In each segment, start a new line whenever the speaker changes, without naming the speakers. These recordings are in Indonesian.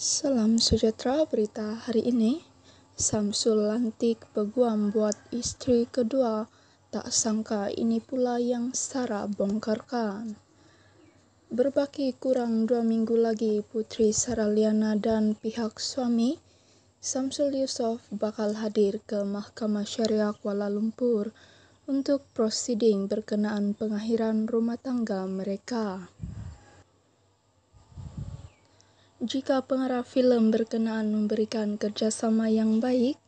Salam sejahtera berita hari ini. Samsul lantik peguam buat istri kedua. Tak sangka ini pula yang Sarah bongkarkan. Berbaki kurang dua minggu lagi Putri Sarah Liana dan pihak suami Samsul Yusof bakal hadir ke Mahkamah Syariah Kuala Lumpur untuk prosiding berkenaan pengakhiran rumah tangga mereka. Jika pengarah filem berkenaan memberikan kerjasama yang baik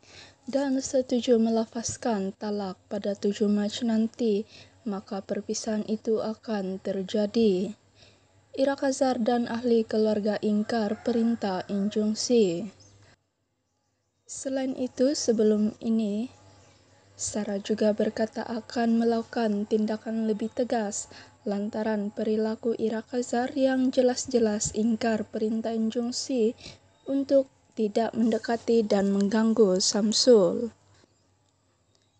dan setuju melafazkan talak pada 7 Mac nanti, maka perpisahan itu akan terjadi. Irak Azhar dan ahli keluarga ingkar perintah injungsi. Selain itu, sebelum ini, Sarah juga berkata akan melakukan tindakan lebih tegas lantaran perilaku Ira Kazar yang jelas-jelas ingkar perintah injungsi untuk tidak mendekati dan mengganggu Samsul.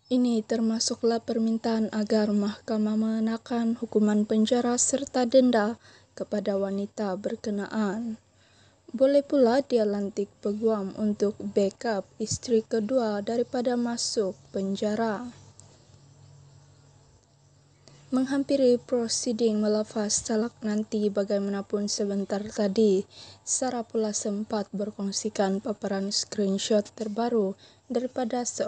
Ini termasuklah permintaan agar mahkamah mengenakan hukuman penjara serta denda kepada wanita berkenaan. Boleh pula dia lantik peguam untuk backup istri kedua daripada masuk penjara. Menghampiri prosiding melafaz talak nanti bagaimanapun sebentar tadi, Sarah pula sempat berkongsikan paparan screenshot terbaru daripada seorang